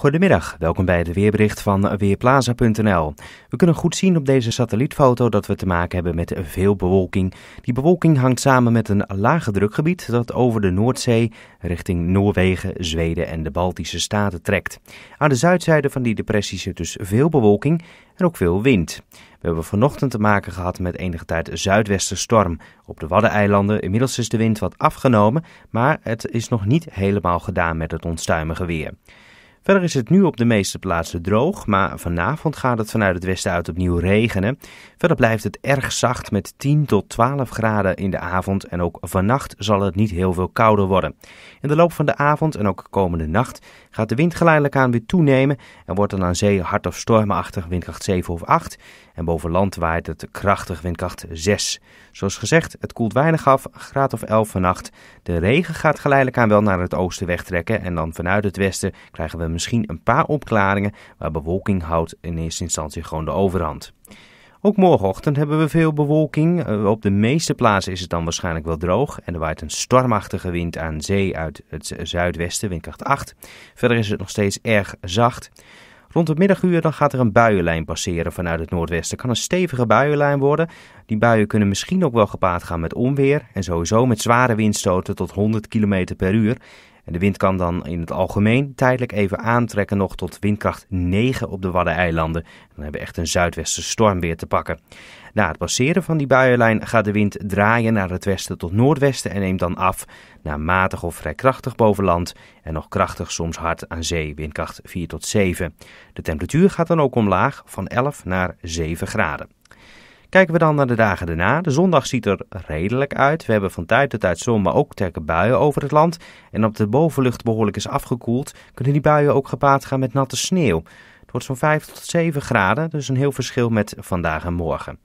Goedemiddag, welkom bij het weerbericht van Weerplaza.nl. We kunnen goed zien op deze satellietfoto dat we te maken hebben met veel bewolking. Die bewolking hangt samen met een lage drukgebied dat over de Noordzee richting Noorwegen, Zweden en de Baltische Staten trekt. Aan de zuidzijde van die depressie zit dus veel bewolking en ook veel wind. We hebben vanochtend te maken gehad met enige tijd zuidwestenstorm op de Waddeneilanden. Inmiddels is de wind wat afgenomen, maar het is nog niet helemaal gedaan met het onstuimige weer. Verder is het nu op de meeste plaatsen droog, maar vanavond gaat het vanuit het westen uit opnieuw regenen. Verder blijft het erg zacht met 10 tot 12 graden in de avond en ook vannacht zal het niet heel veel kouder worden. In de loop van de avond en ook komende nacht gaat de wind geleidelijk aan weer toenemen en wordt dan aan zee hard of stormachtig windkracht 7 of 8 en boven land waait het krachtig windkracht 6. Zoals gezegd, het koelt weinig af, graad of 11 vannacht. De regen gaat geleidelijk aan wel naar het oosten wegtrekken en dan vanuit het westen krijgen we misschien een paar opklaringen, maar bewolking houdt in eerste instantie gewoon de overhand. Ook morgenochtend hebben we veel bewolking. Eh, op de meeste plaatsen is het dan waarschijnlijk wel droog. En er waait een stormachtige wind aan zee uit het zuidwesten, windkracht 8. Verder is het nog steeds erg zacht. Rond het middaguur dan gaat er een buienlijn passeren vanuit het noordwesten. Het kan een stevige buienlijn worden. Die buien kunnen misschien ook wel gepaard gaan met onweer en sowieso met zware windstoten tot 100 km per uur. En de wind kan dan in het algemeen tijdelijk even aantrekken nog tot windkracht 9 op de Waddeneilanden. Dan hebben we echt een zuidwesten storm weer te pakken. Na het passeren van die buienlijn gaat de wind draaien naar het westen tot noordwesten en neemt dan af naar matig of vrij krachtig boven land en nog krachtig soms hard aan zee, windkracht 4 tot 7. De temperatuur gaat dan ook omlaag van 11 naar 7 graden. Kijken we dan naar de dagen daarna. De zondag ziet er redelijk uit. We hebben van tijd tot tijd zon, maar ook sterke buien over het land. En op de bovenlucht behoorlijk is afgekoeld, kunnen die buien ook gepaard gaan met natte sneeuw. Het wordt zo'n 5 tot 7 graden, dus een heel verschil met vandaag en morgen.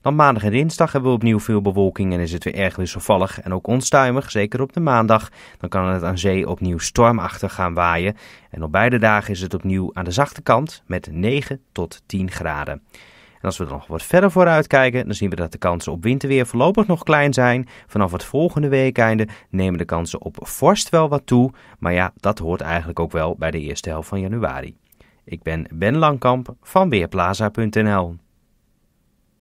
Dan maandag en dinsdag hebben we opnieuw veel bewolking en is het weer erg wisselvallig en ook onstuimig, zeker op de maandag. Dan kan het aan zee opnieuw stormachtig gaan waaien. En op beide dagen is het opnieuw aan de zachte kant met 9 tot 10 graden. En als we er nog wat verder vooruit kijken, dan zien we dat de kansen op winterweer voorlopig nog klein zijn. Vanaf het volgende week einde nemen de kansen op vorst wel wat toe. Maar ja, dat hoort eigenlijk ook wel bij de eerste helft van januari. Ik ben Ben Langkamp van Weerplaza.nl.